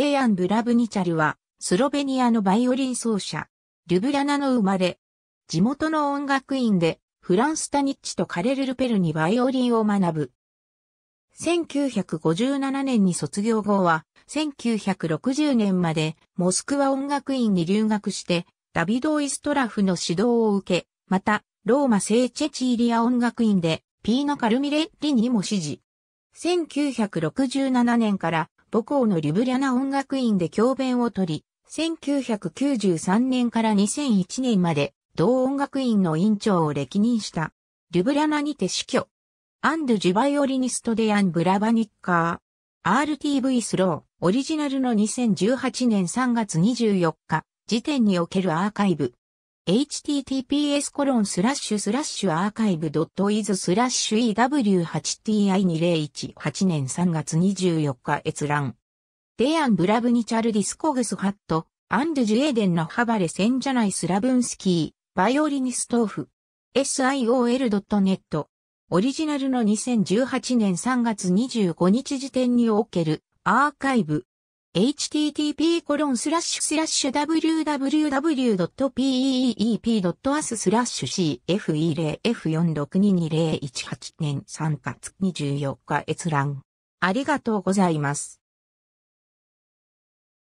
デーアン・ブラブニチャルは、スロベニアのバイオリン奏者、リュブラナの生まれ、地元の音楽院で、フランス・タニッチとカレル・ルペルにバイオリンを学ぶ。1957年に卒業後は、1960年までモスクワ音楽院に留学して、ダビド・イストラフの指導を受け、また、ローマ聖チェチーリア音楽院で、ピーノ・カルミレッリにも指示。1967年から母校のリュブリャナ音楽院で教鞭を取り、1993年から2001年まで同音楽院の院長を歴任した。リュブリャナにて死去。アンドジュバイオリニストデアン・ブラバニッカー。RTV スロー、オリジナルの2018年3月24日、時点におけるアーカイブ。https コロンスラッシュスラッシュアーカイブドットイズスラッシュ EW8TI2018 年3月24日閲覧。デアン・ブラブニチャルディスコグスハット、アンド・ジュエデンのハバレセンジャナイスラブンスキー、バイオリニストーフ、siol.net。オリジナルの2018年3月25日時点におけるアーカイブ。h t t p コロンスラッシュスラッシュ www.peep.as スラッシュ c f e 0 f 4 6 2 2 0 1 8年3月24日閲覧。ありがとうございます。